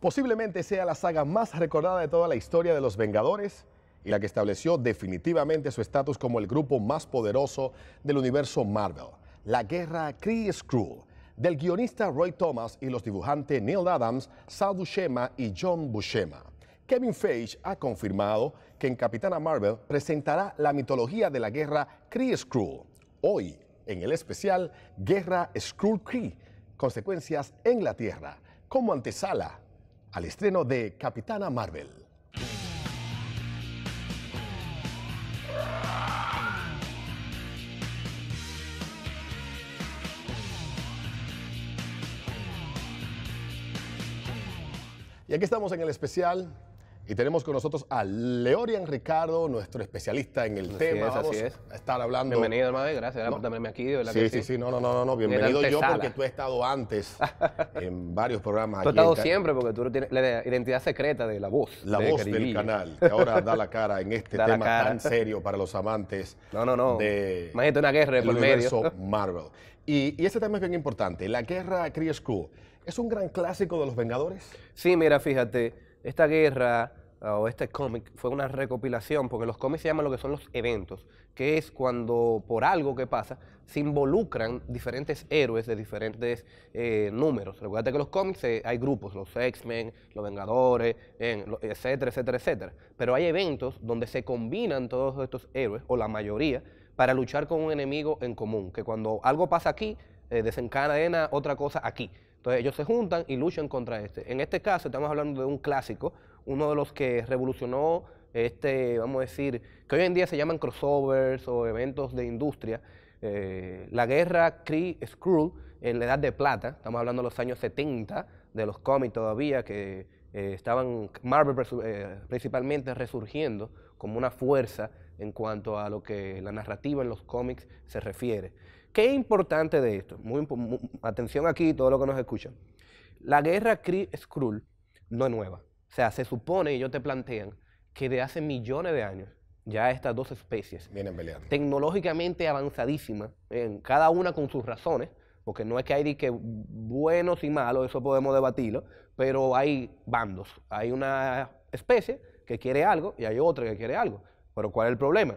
Posiblemente sea la saga más recordada de toda la historia de los Vengadores y la que estableció definitivamente su estatus como el grupo más poderoso del universo Marvel. La guerra Kree Skrull, del guionista Roy Thomas y los dibujantes Neil Adams, Sal Buscema y John Buscema. Kevin Feige ha confirmado que en Capitana Marvel presentará la mitología de la guerra Kree Skrull. Hoy, en el especial Guerra Skrull Kree, consecuencias en la Tierra, como antesala al estreno de Capitana Marvel. Y aquí estamos en el especial y tenemos con nosotros a Leorian Ricardo, nuestro especialista en el tema. Vamos así es. a estar hablando. Bienvenido, hermano, gracias por tenerme aquí. sí, sí, sí, no, no, no, no, bienvenido yo porque tú has estado antes en varios programas. Tú has estado siempre porque tú tienes la identidad secreta de la voz. La voz del canal, que ahora da la cara en este tema tan serio para los amantes. No, no, no. Imagínate una guerra de por universo Marvel. Y, y tema es bien importante. La guerra Kree School. ¿Es un gran clásico de los Vengadores? Sí, mira, fíjate, esta guerra Ah, o este cómic fue una recopilación, porque los cómics se llaman lo que son los eventos, que es cuando por algo que pasa se involucran diferentes héroes de diferentes eh, números. Recuerda que los cómics eh, hay grupos, los X-Men, los Vengadores, etcétera, etcétera, etcétera. Pero hay eventos donde se combinan todos estos héroes, o la mayoría, para luchar con un enemigo en común, que cuando algo pasa aquí, eh, desencadena otra cosa aquí. Entonces ellos se juntan y luchan contra este. En este caso estamos hablando de un clásico uno de los que revolucionó este, vamos a decir, que hoy en día se llaman crossovers o eventos de industria. Eh, la guerra kree skrull en la Edad de Plata, estamos hablando de los años 70, de los cómics todavía, que eh, estaban Marvel eh, principalmente resurgiendo como una fuerza en cuanto a lo que la narrativa en los cómics se refiere. ¿Qué es importante de esto? Muy, atención aquí, todo lo que nos escuchan. La guerra Kree-Skrull no es nueva. O sea, se supone, y ellos te plantean, que de hace millones de años ya estas dos especies, Vienen tecnológicamente avanzadísimas, cada una con sus razones, porque no es que hay que buenos y malos, eso podemos debatirlo, pero hay bandos. Hay una especie que quiere algo y hay otra que quiere algo. Pero ¿cuál es el problema?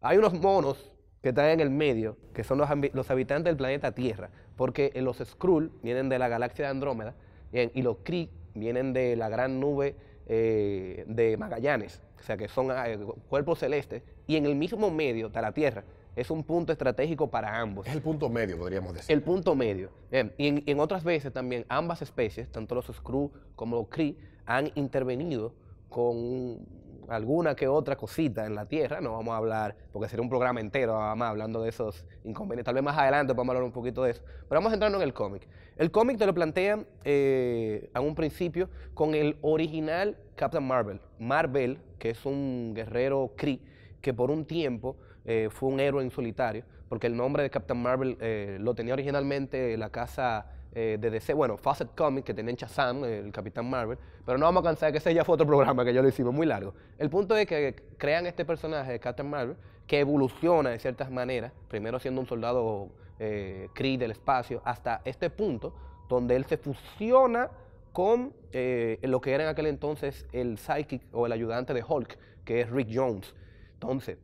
Hay unos monos que están en el medio, que son los, habitantes del planeta Tierra, porque los Skrull vienen de la galaxia de Andrómeda y, los Kree vienen de la gran nube eh, de Magallanes, o sea que son ah, eh, cuerpos celestes, y en el mismo medio está la Tierra. Es un punto estratégico para ambos. Es el punto medio, podríamos decir. El punto medio. y en, otras veces también ambas especies, tanto los Screw como los Cree, han intervenido con alguna que otra cosita en la tierra, no vamos a hablar, porque sería un programa entero además hablando de esos inconvenientes, tal vez más adelante podamos hablar un poquito de eso, pero vamos a centrarnos en el cómic. El cómic te lo plantean eh, a un principio con el original Captain Marvel, Marvel, que es un guerrero Kree, que por un tiempo eh, fue un héroe en solitario, porque el nombre de Captain Marvel eh, lo tenía originalmente la casa eh, de DC, bueno, Facet Comics, que tenían Shazam, el Capitán Marvel, pero no vamos a cansar que ese ya fue otro programa que yo lo hicimos muy largo. El punto es que crean este personaje de Captain Marvel que evoluciona de ciertas maneras, primero siendo un soldado eh, Kree del espacio, hasta este punto donde él se fusiona con eh, lo que era en aquel entonces el psychic o el ayudante de Hulk, que es Rick Jones. Entonces,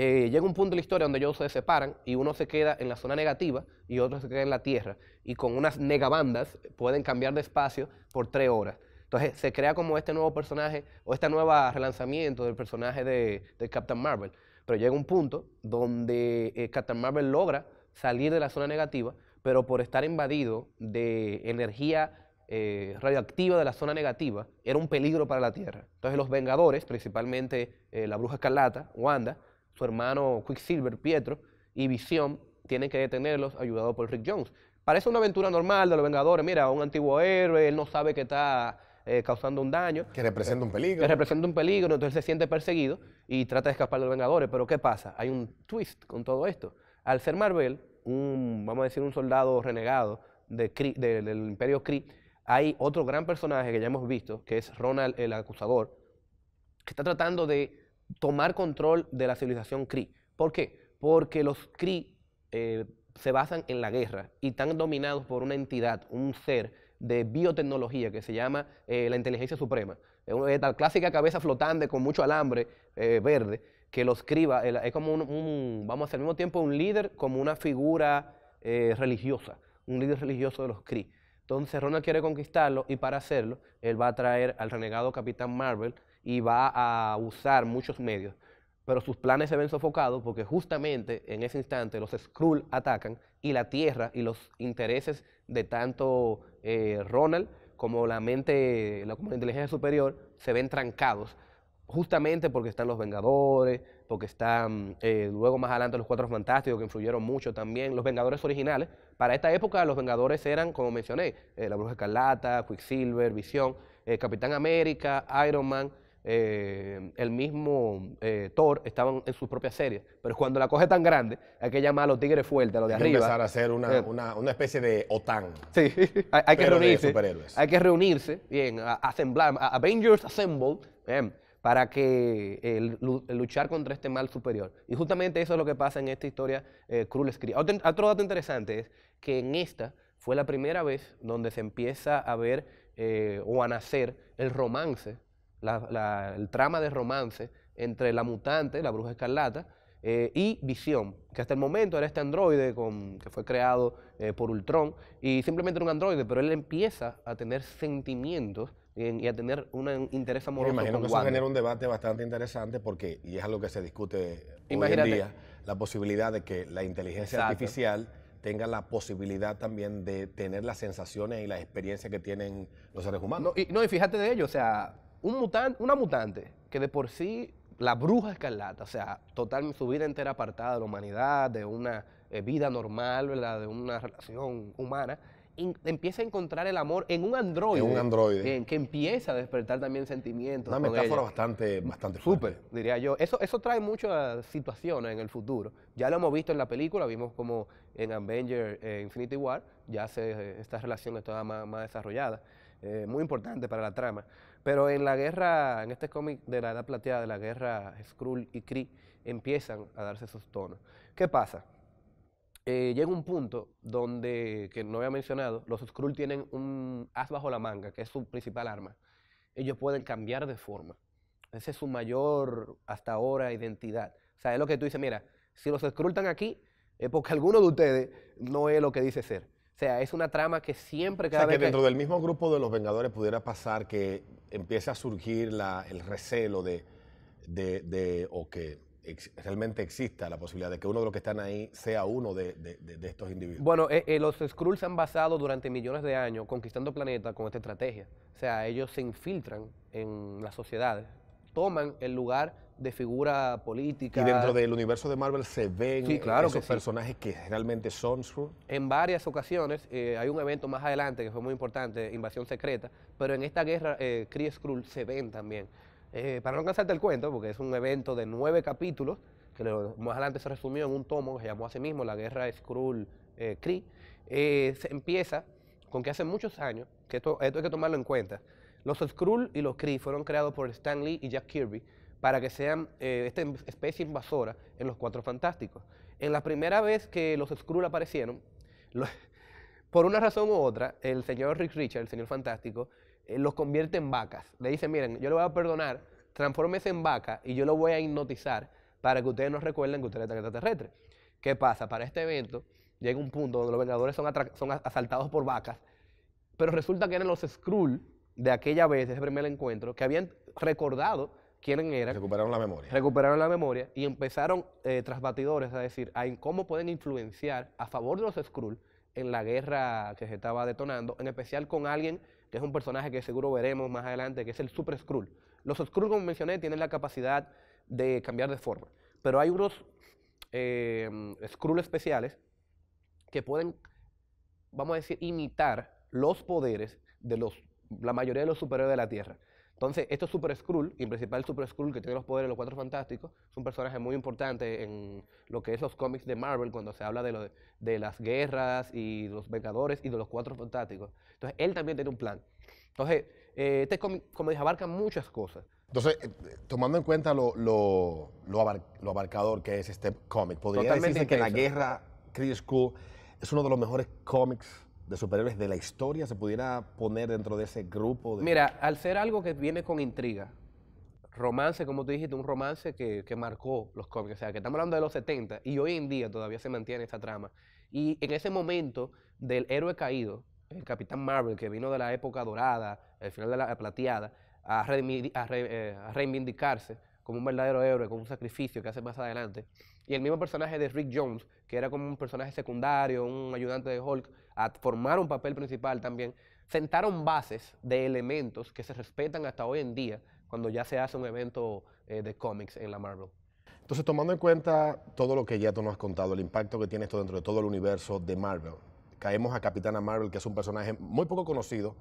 eh, llega un punto en la historia donde ellos se separan y uno se queda en la zona negativa y otro se queda en la Tierra. Y con unas negabandas pueden cambiar de espacio por tres horas. Entonces se crea como este nuevo personaje o este nuevo relanzamiento del personaje de, Captain Marvel. Pero llega un punto donde eh, Captain Marvel logra salir de la zona negativa, pero por estar invadido de energía eh, radioactiva de la zona negativa, era un peligro para la Tierra. Entonces los Vengadores, principalmente la Bruja Escarlata, Wanda, su hermano Quicksilver, Pietro, y Visión tienen que detenerlos, ayudado por Rick Jones. Parece una aventura normal de los Vengadores. Mira, un antiguo héroe, él no sabe que está eh, causando un daño. Que representa un peligro. Que representa un peligro, entonces él se siente perseguido y trata de escapar de los Vengadores. Pero ¿qué pasa? Hay un twist con todo esto. Al ser Marvel, un, vamos a decir, un soldado renegado del Imperio Kree, hay otro gran personaje que ya hemos visto, que es Ronald el Acusador, que está tratando de tomar control de la civilización Kree. ¿Por qué? Porque los Kree eh, se basan en la guerra y están dominados por una entidad, un ser de biotecnología que se llama eh, la inteligencia suprema. Es la clásica cabeza flotante con mucho alambre eh, verde que lo escriba, es como un, vamos al mismo tiempo un líder, como una figura religiosa, un líder religioso de los Kree. Entonces Ronald quiere conquistarlo y para hacerlo él va a traer al renegado Capitán Marvel y va a usar muchos medios. Pero sus planes se ven sofocados porque justamente en ese instante los Skrull atacan y la Tierra y los intereses de tanto eh, Ronald como la mente, la, como la inteligencia superior, se ven trancados justamente porque están los Vengadores, porque están eh, luego más adelante los Cuatro Fantásticos que influyeron mucho también, los Vengadores originales. Para esta época los Vengadores eran, como mencioné, eh, la Bruja Escarlata, Quicksilver, Visión, Capitán América, Iron Man, eh, el mismo eh, Thor estaban en sus propias series. Pero cuando la coge tan grande, hay que llamar a los tigres fuertes, a los de arriba. Que empezar a hacer eh. una, especie de OTAN. Sí, hay, que reunirse. Hay que reunirse, bien, a, Avengers Assemble, para que luchar contra este mal superior. Y justamente eso es lo que pasa en esta historia cruel escrita. Otro, dato interesante es que en esta fue la primera vez donde se empieza a ver o a nacer el romance la, el trama de romance entre la mutante, la bruja escarlata, eh, y Visión, que hasta el momento era este androide con, que fue creado eh, por Ultron y simplemente era un androide, pero él empieza a tener sentimientos y a tener un interés amoroso. imagino con que eso genera un debate bastante interesante porque, y es algo que se discute hoy en día, la posibilidad de que la inteligencia artificial tenga la posibilidad también de tener las sensaciones y las experiencias que tienen los seres humanos. y, no, y fíjate de ello, o sea, un una mutante que de por sí, la bruja escarlata, o sea, total, su vida entera apartada de la humanidad, de una eh, vida normal, de una relación humana, empieza a encontrar el amor en un androide. En un androide. Que, empieza a despertar también sentimientos. Una metáfora bastante, bastante Súper, diría yo. Eso, eso trae muchas situaciones en el futuro. Ya lo hemos visto en la película, vimos como en Avengers eh, Infinity War, ya se, eh, esta relación está más, más desarrollada. muy importante para la trama. Pero en la guerra, en este cómic de la Edad Plateada, de la guerra Skrull y Kree, empiezan a darse sus tonos. ¿Qué pasa? Eh, llega un punto donde, que no había mencionado, los Skrull tienen un as bajo la manga, que es su principal arma. Ellos pueden cambiar de forma. Esa es su mayor, hasta ahora, identidad. O sea, es lo que tú dices, mira, si los Skrull están aquí, es porque alguno de ustedes no es lo que dice ser. O sea, es una trama que siempre cada vez que dentro del mismo grupo de los Vengadores pudiera pasar que empiece a surgir el recelo de, de, o que realmente exista la posibilidad de que uno de los que están ahí sea uno de, estos individuos. Bueno, eh, eh, los Skrulls han basado durante millones de años conquistando planetas con esta estrategia. O sea, ellos se infiltran en las sociedades toman el lugar de figura política. Y dentro del universo de Marvel se ven esos personajes que realmente son su... En varias ocasiones, eh, hay un evento más adelante que fue muy importante, Invasión Secreta, pero en esta guerra eh, Kree Skrull se ven también. Eh, para no cansarte el cuento, porque es un evento de nueve capítulos, que más adelante se resumió en un tomo que se llamó así mismo La Guerra Skrull eh, eh, se empieza con que hace muchos años, que esto, esto hay que tomarlo en cuenta, los Skrull y los Kree fueron creados por Stan Lee y Jack Kirby para que sean eh, esta em-, especie invasora en los Cuatro Fantásticos. En la primera vez que los Skrull aparecieron, por una razón u otra, el señor Rick Richard, el señor fantástico, eh, los convierte en vacas. Le dice, miren, yo lo voy a perdonar, transfórmese en vaca y yo lo voy a hipnotizar para que ustedes no recuerden que ustedes están extraterrestres. ¿Qué pasa? Para este evento llega un punto donde los Vengadores son, son asaltados por vacas, pero resulta que eran los Skrull de aquella vez, de ese primer encuentro, que habían recordado quién eran. Recuperaron la memoria. Recuperaron la memoria y empezaron eh, tras batidores a decir cómo pueden influenciar a favor de los Skrull en la guerra que se estaba detonando, en especial con alguien que es un personaje que seguro veremos más adelante, que es el Super Skrull. Los Skrull, como mencioné, tienen la capacidad de cambiar de forma, pero hay unos eh, especiales que pueden, vamos a decir, imitar los poderes de los la mayoría de los superhéroes de la Tierra. Entonces, estos Super Skrull, y principal Super Skrull que tiene los poderes de los Cuatro Fantásticos, es un personaje muy importante en lo que es los cómics de Marvel, cuando se habla de, de, las guerras y los Vengadores y de los Cuatro Fantásticos. Entonces, él también tiene un plan. Entonces, eh, este cómic, como dije, abarca muchas cosas. Entonces, eh, tomando en cuenta lo, lo, lo, abarcador que es este cómic, podría Totalmente decirse que la guerra Chris Skrull, es uno de los mejores cómics de superhéroes de la historia se pudiera poner dentro de ese grupo? De... Mira, al ser algo que viene con intriga, romance, como tú dijiste, un romance que, marcó los cómics, o sea, que estamos hablando de los 70 y hoy en día todavía se mantiene esta trama. Y en ese momento del héroe caído, el Capitán Marvel, que vino de la época dorada, al final de la plateada, a, eh, a reivindicarse como un verdadero héroe, con un sacrificio que hace más adelante. Y el mismo personaje de Rick Jones, que era como un personaje secundario, un ayudante de Hulk, a formar un papel principal también, sentaron bases de elementos que se respetan hasta hoy en día cuando ya se hace un evento eh, de cómics en la Marvel. Entonces, tomando en cuenta todo lo que ya tú nos has contado, el impacto que tiene esto dentro de todo el universo de Marvel, caemos a Capitana Marvel, que es un personaje muy poco conocido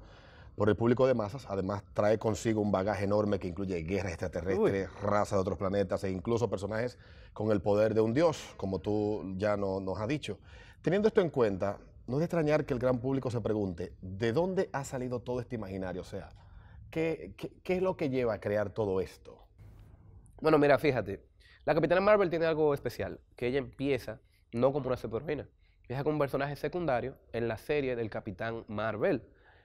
por el público de masas. Además, trae consigo un bagaje enorme que incluye guerras extraterrestres, razas de otros planetas e incluso personajes con el poder de un dios, como tú ya no, nos has dicho. Teniendo esto en cuenta, no es de extrañar que el gran público se pregunte, ¿de dónde ha salido todo este imaginario? O sea, ¿qué, es lo que lleva a crear todo esto? Bueno, mira, fíjate, la Capitana Marvel tiene algo especial, que ella empieza no como una superheroína, empieza con un personaje secundario en la serie del Capitán Marvel.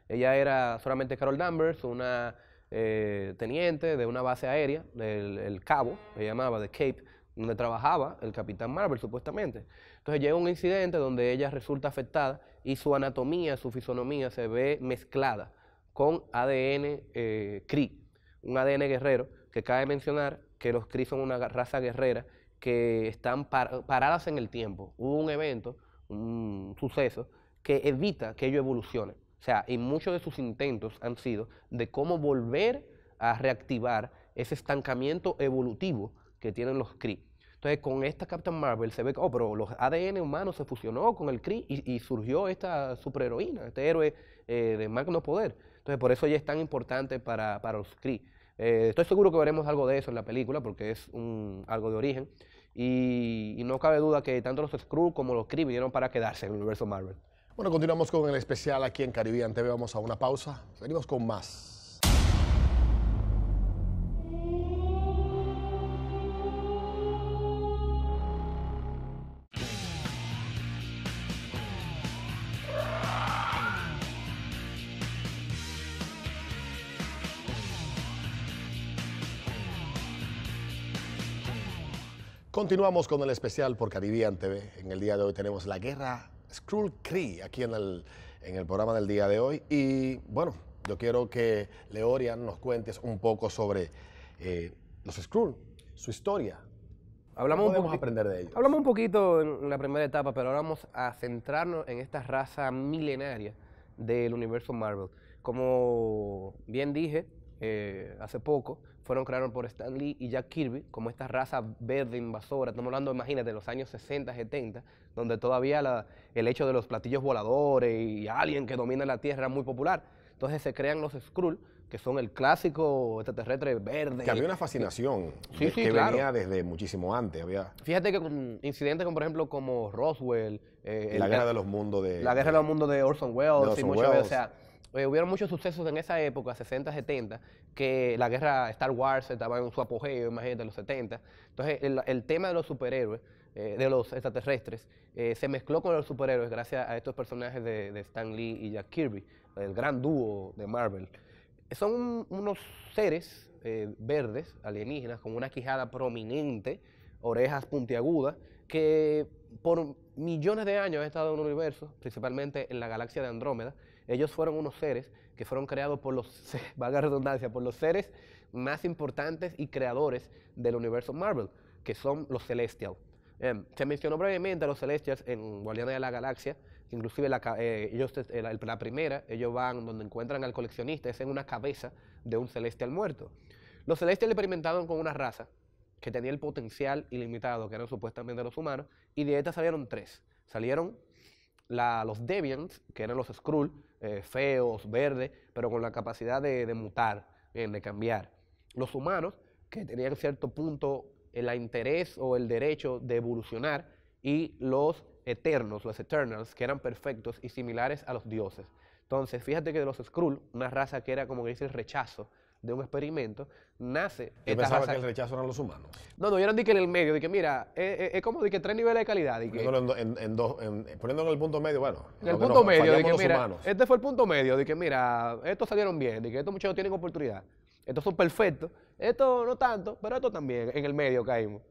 Ella era solamente Carol Danvers, una eh, teniente de una base aérea, del el Cabo, se llamaba, de Cape, donde trabajaba el Capitán Marvel supuestamente. Entonces llega un incidente donde ella resulta afectada y su anatomía, su fisonomía se ve mezclada con ADN eh, CRI, un ADN guerrero, que cabe mencionar que los CRI son una raza guerrera que están paradas en el tiempo. Hubo un evento, un suceso, que evita que ello evolucione. O sea, y muchos de sus intentos han sido de cómo volver a reactivar ese estancamiento evolutivo que tienen los CRI. Entonces, con esta Captain Marvel se ve que, oh, pero los ADN humanos se fusionó con el Kree y, surgió esta superheroína, este héroe eh, de magno poder. Entonces, por eso ella es tan importante para, para los Kree. Eh, estoy seguro que veremos algo de eso en la película porque es un, algo de origen. Y, no cabe duda que tanto los Skrull como los Kree vinieron para quedarse en el universo Marvel. Bueno, continuamos con el especial aquí en Caribbean TV. Vamos a una pausa. Venimos con más. Continuamos con el especial por Caribbean TV. En el día de hoy tenemos la guerra Skrull Cree aquí en el, en el programa del día de hoy. Y bueno, yo quiero que Leorian nos cuentes un poco sobre eh, los Skrull, su historia. Hablamos ¿Cómo podemos aprender de ellos? Hablamos un poquito en la primera etapa, pero ahora vamos a centrarnos en esta raza milenaria del universo Marvel. Como bien dije, eh, hace poco, fueron creados por Stan Lee y Jack Kirby, como esta raza verde invasora. Estamos hablando, imagínate, de los años 60, 70, donde todavía la, el hecho de los platillos voladores y alguien que domina la Tierra era muy popular. Entonces se crean los Skrull, que son el clásico extraterrestre verde. Que había una fascinación que venía desde muchísimo antes. Fíjate que incidentes como, por ejemplo, como Roswell. Eh, la Guerra de los Mundos de... Orson Welles. o sea, eh, hubieron muchos sucesos en esa época, 60, 70, que la guerra Star Wars estaba en su apogeo, imagínate, en los 70. Entonces, el, tema de los superhéroes, eh, de los extraterrestres, eh, se mezcló con los superhéroes gracias a estos personajes de, de Stan Lee y Jack Kirby, el gran dúo de Marvel. Son unos seres verdes, alienígenas, con una quijada prominente, orejas puntiagudas, que por millones de años han estado en un universo, principalmente en la galaxia de Andrómeda, ellos fueron unos seres que fueron creados por los, valga redundancia, por los seres más importantes y creadores del universo Marvel, que son los Celestials. Em, se mencionó brevemente a los Celestials en Guardianes de la Galaxia, inclusive la, eh, eh, la, primera, ellos van donde encuentran al coleccionista, es en una cabeza de un Celestial muerto. Los Celestials experimentaron con una raza que tenía el potencial ilimitado, que eran supuestamente los humanos, y de esta salieron tres. Salieron los Deviants, que eran los Skrull, eh, feos, verdes, pero con la capacidad de, mutar, de cambiar. Los humanos, que tenían cierto punto el interés o el derecho de evolucionar, y los eternos, los eternals, que eran perfectos y similares a los dioses. Entonces, fíjate que de los Skrull, una raza que era como que dice el rechazo de un experimento, nace esta raza. que el rechazo eran los humanos. No, no, yo no que en el medio, dije, mira, eh, eh, es como de como dije tres niveles de calidad. poniéndolo, en, dos, en el punto medio, bueno. En el punto medio, dije, mira, este fue el punto medio, dije, mira, estos salieron bien, dije, estos muchachos tienen oportunidad, estos son perfectos, estos no tanto, pero estos también, en el medio caímos.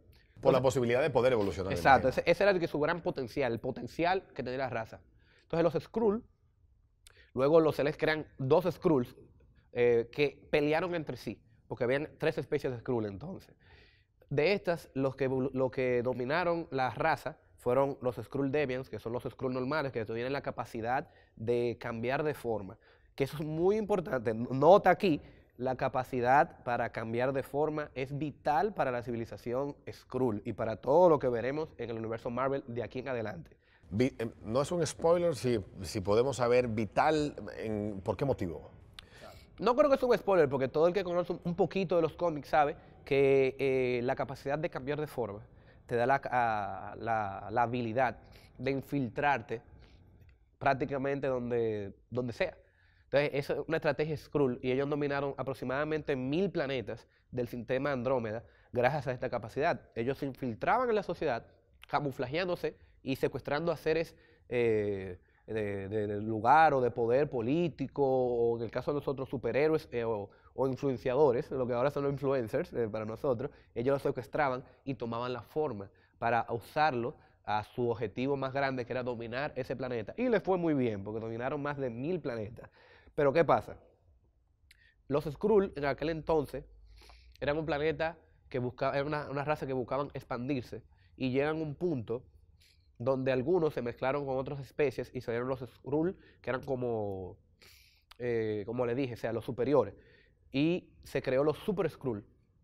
Por la posibilidad de poder evolucionar. Exacto, ese, era su gran potencial, el potencial que tenía la raza. Entonces los Skrull, luego los les crean dos Skrulls, eh, que pelearon entre sí, porque habían tres especies de Skrull entonces. De estas, los que, lo que dominaron la raza fueron los Skrull Deviants, que son los Skrull normales, que tuvieron la capacidad de cambiar de forma. Que eso es muy importante. Nota aquí, la capacidad para cambiar de forma es vital para la civilización Skrull y para todo lo que veremos en el universo Marvel de aquí en adelante. Em, no es un spoiler si, si podemos saber vital en, por qué motivo. No creo que sea un spoiler, porque todo el que conoce un poquito de los cómics sabe que eh, la capacidad de cambiar de forma te da la, ah, habilidad de infiltrarte prácticamente donde, donde sea. Entonces, esa es una estrategia Skrull y ellos dominaron aproximadamente mil planetas del sistema Andrómeda gracias a esta capacidad. Ellos se infiltraban en la sociedad, camuflajeándose y secuestrando a seres eh, de, lugar o de poder político, o en el caso de nosotros superhéroes eh, o, influenciadores, lo que ahora son los influencers eh, para nosotros, ellos los secuestraban y tomaban la forma para usarlo a su objetivo más grande, que era dominar ese planeta. Y les fue muy bien, porque dominaron más de mil planetas. Pero ¿qué pasa? Los Skrull en aquel entonces eran un planeta que buscaba, era una, una raza que buscaban expandirse y llegan a un punto donde algunos se mezclaron con otras especies y salieron los Skrull, que eran como, eh, como le dije, o sea, los superiores. Y se creó los Super Skrull,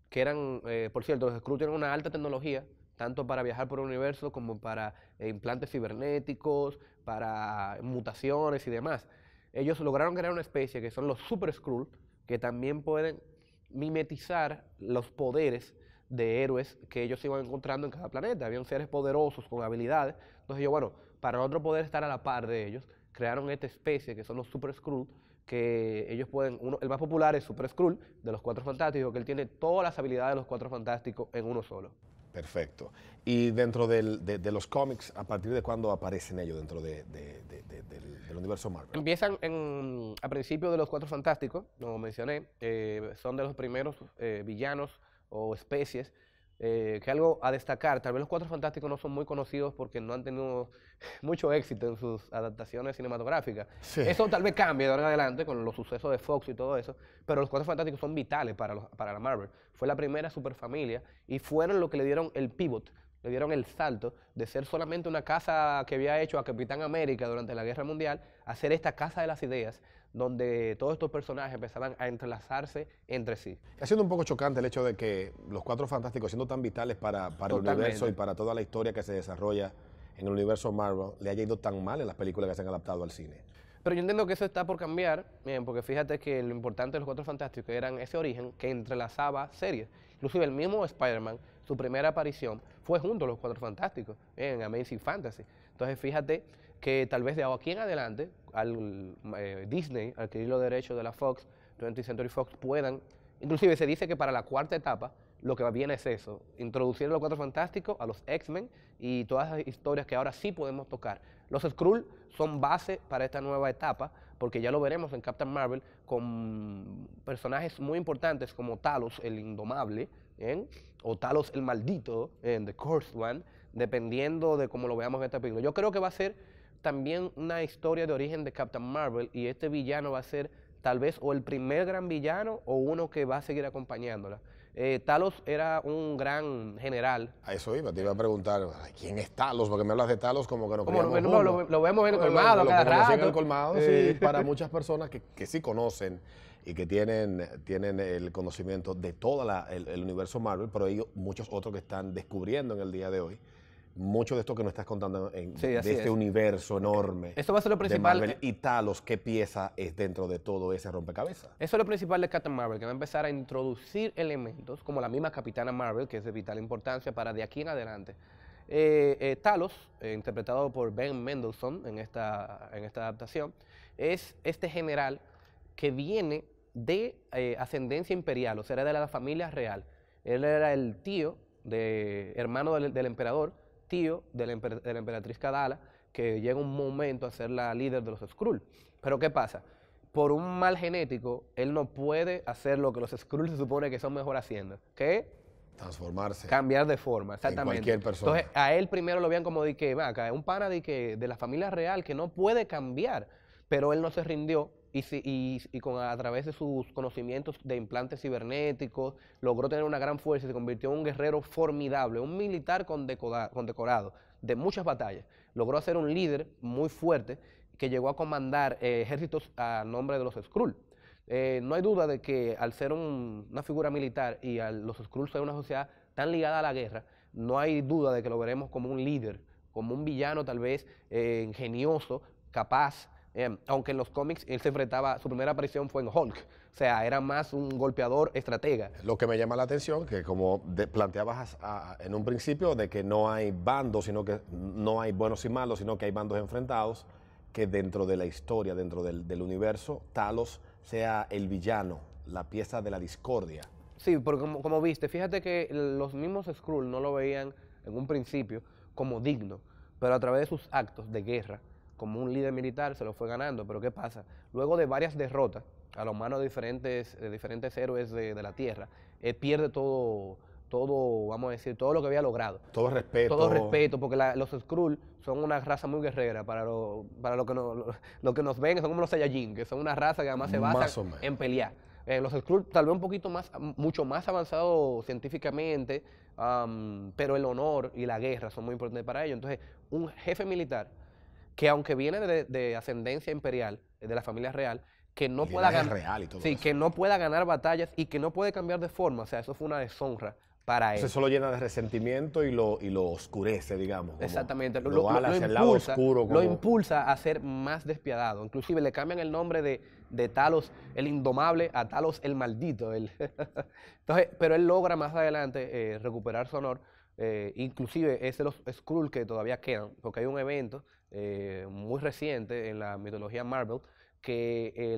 que eran, eh, por cierto, los Skrull tienen una alta tecnología, tanto para viajar por el universo como para eh, implantes cibernéticos, para mutaciones y demás. Ellos lograron crear una especie que son los Super Skrull, que también pueden mimetizar los poderes de héroes que ellos iban encontrando en cada planeta. Habían seres poderosos con habilidades. Entonces yo, bueno, para otro poder estar a la par de ellos, crearon esta especie que son los Super Skrull, que ellos pueden, uno, el más popular es Super Skrull de los Cuatro Fantásticos, que él tiene todas las habilidades de los Cuatro Fantásticos en uno solo. Perfecto. Y dentro de, los cómics, ¿a partir de cuándo aparecen ellos dentro del, universo Marvel? Empiezan en, a principio de los Cuatro Fantásticos, como mencioné, eh, son de los primeros eh, villanos o especies. Eh, que algo a destacar, tal vez los Cuatro Fantásticos no son muy conocidos porque no han tenido mucho éxito en sus adaptaciones cinematográficas. Eso tal vez cambie de ahora en adelante con los sucesos de Fox y todo eso, pero los Cuatro Fantásticos son vitales para, para la Marvel. Fue la primera superfamilia y fueron lo que le dieron el pivot le dieron el salto de ser solamente una casa que había hecho a Capitán América durante la Guerra Mundial, a ser esta casa de las ideas, donde todos estos personajes empezarán a entrelazarse entre sí. Ha sido un poco chocante el hecho de que los Cuatro Fantásticos, siendo tan vitales para, el universo y para toda la historia que se desarrolla en el universo Marvel, le haya ido tan mal en las películas que se han adaptado al cine. Pero yo entiendo que eso está por cambiar, bien, porque fíjate que lo importante de los Cuatro Fantásticos eran ese origen que entrelazaba series. Inclusive el mismo Spider-Man, su primera aparición, fue junto a los Cuatro Fantásticos eh, en Amazing Fantasy. Entonces fíjate que tal vez de aquí en adelante al eh, Disney adquirir los derechos de la Fox, 20th Century Fox puedan, inclusive se dice que para la cuarta etapa lo que viene es eso, introducir a los Cuatro Fantásticos, a los X-Men y todas las historias que ahora sí podemos tocar. Los Skrull son base para esta nueva etapa, porque ya lo veremos en Captain Marvel con personajes muy importantes como Talos, el Indomable, o Talos el maldito, en The Cursed One, dependiendo de cómo lo veamos en esta película. Yo creo que va a ser también una historia de origen de Captain Marvel y este villano va a ser tal vez o el primer gran villano o uno que va a seguir acompañándola. Eh, Talos era un gran general. A eso iba, te iba a preguntar, ¿quién es Talos? Porque me hablas de Talos como que no como lo, vemos en el colmado, lo, lo en el colmado, sí, eh. para muchas personas que sí conocen y que tienen, tienen el conocimiento de todo el, universo Marvel, pero hay muchos otros que están descubriendo en el día de hoy. Mucho de esto que nos estás contando de este universo enorme. Eso va a ser lo principal. Eh. y Talos, ¿qué pieza es dentro de todo ese rompecabezas? Eso es lo principal de Captain Marvel, que va a empezar a introducir elementos, como la misma Capitana Marvel, que es de vital importancia para de aquí en adelante. Eh, eh, Talos, interpretado por Ben Mendelssohn en esta, en esta adaptación, es este general que viene de eh, ascendencia imperial, o sea, era de la familia real. Él era el tío, de, hermano del, emperador, tío de la, emperatriz Kadala, que llega un momento a ser la líder de los Skrull. Pero ¿qué pasa? Por un mal genético, él no puede hacer lo que los Skrull se supone que son mejor haciendo, que transformarse. Cambiar de forma, exactamente. cualquier persona. Entonces, a él primero lo veían como de que, va, es un pana que, de la familia real que no puede cambiar. Pero él no se rindió y, con, a través de sus conocimientos de implantes cibernéticos logró tener una gran fuerza y se convirtió en un guerrero formidable, un militar condecorado, condecorado de muchas batallas. Logró ser un líder muy fuerte que llegó a comandar eh, ejércitos a nombre de los Skrull. Eh, no hay duda de que al ser una figura militar y a los Skrulls ser una sociedad tan ligada a la guerra, no hay duda de que lo veremos como un líder, como un villano tal vez eh, ingenioso, capaz Em, aunque en los cómics él se enfrentaba, su primera aparición fue en Hulk. O sea, era más un golpeador estratega. Lo que me llama la atención, que como planteabas ah, ah, en un principio, de que no hay bandos, sino que no hay buenos y malos, sino que hay bandos enfrentados, que dentro de la historia, dentro del, universo, Talos sea el villano, la pieza de la discordia. Sí, porque como, como, viste, fíjate que los mismos Skrull no lo veían en un principio como digno, pero a través de sus actos de guerra, como un líder militar, se lo fue ganando. Pero ¿qué pasa? Luego de varias derrotas a los manos de diferentes, diferentes héroes de, la tierra, pierde todo, todo, vamos a decir, todo lo que había logrado. Todo respeto. Todo respeto, porque los Skrull son una raza muy guerrera para lo, para lo que, nos, lo que nos ven, son como los Saiyajin, que son una raza que además se basa en pelear. Eh, los Skrull tal vez un poquito más, mucho más avanzado científicamente, pero el honor y la guerra son muy importantes para ellos. Entonces, un jefe militar que aunque viene de, ascendencia imperial, eh, de la familia real, que no, pueda ganar, que no pueda ganar batallas y que no puede cambiar de forma. O sea, eso fue una deshonra para él. Eso lo llena de resentimiento y lo, y lo oscurece, digamos. Exactamente. Lo, lo, hacia impulsa, el lado oscuro. Lo impulsa a ser más despiadado. Inclusive le cambian el nombre de, Talos el indomable a Talos el maldito. Entonces, pero él logra más adelante eh, recuperar su honor. Eh, inclusive es los Skrull que todavía quedan, porque hay un evento eh, muy reciente en la mitología Marvel, que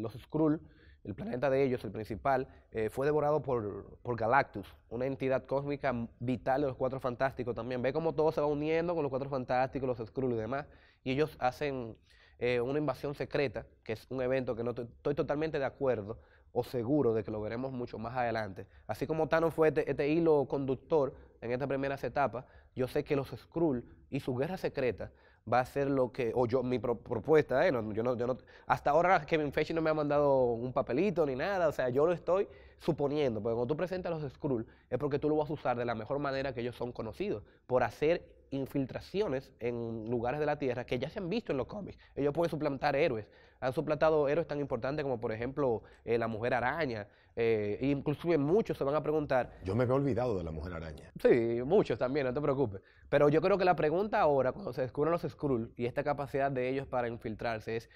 los Skrull, el planeta de ellos, el principal, eh, fue devorado por, Galactus, una entidad cósmica vital de los Cuatro Fantásticos también. Ve cómo todo se va uniendo con los Cuatro Fantásticos, los Skrull y demás, y ellos hacen eh, una invasión secreta, que es un evento que no estoy totalmente de acuerdo o seguro de que lo veremos mucho más adelante. Así como Thanos fue este, este hilo conductor en estas primeras etapas, yo sé que los Skrull y su guerra secreta va a ser lo que, o yo, mi propuesta, ¿eh? yo no, yo no, hasta ahora Kevin Feige no me ha mandado un papelito ni nada, o sea, yo lo estoy suponiendo, porque cuando tú presentas los Skrull es porque tú lo vas a usar de la mejor manera que ellos son conocidos, por hacer infiltraciones en lugares de la Tierra que ya se han visto en los cómics. Ellos pueden suplantar héroes, han suplantado héroes tan importantes como, por ejemplo, eh, la Mujer Araña. Eh, e inclusive muchos se van a preguntar. Yo me he olvidado de la Mujer Araña. Sí, muchos también, no te preocupes. Pero yo creo que la pregunta ahora, cuando se descubren los Skrull y esta capacidad de ellos para infiltrarse, es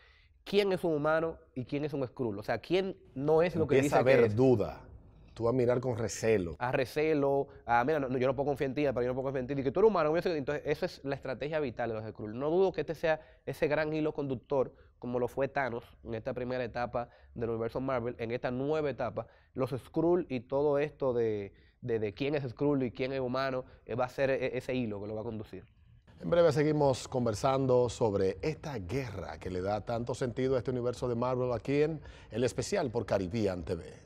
quién es un humano y quién es un Skrull. O sea, quién no es lo que dice tú vas a mirar con recelo. A recelo, a mira, yo no puedo confiar en ti, pero yo no puedo confiar en ti. Y que tú eres humano. Entonces, esa es la estrategia vital de los Skrull. No dudo que este sea ese gran hilo conductor, como lo fue Thanos en esta primera etapa del universo Marvel, en esta nueva etapa. Los Skrull y todo esto de, de, quién es Skrull y quién es humano, eh, va a ser e, ese hilo que lo va a conducir. En breve seguimos conversando sobre esta guerra que le da tanto sentido a este universo de Marvel aquí en el especial por Caribbean TV.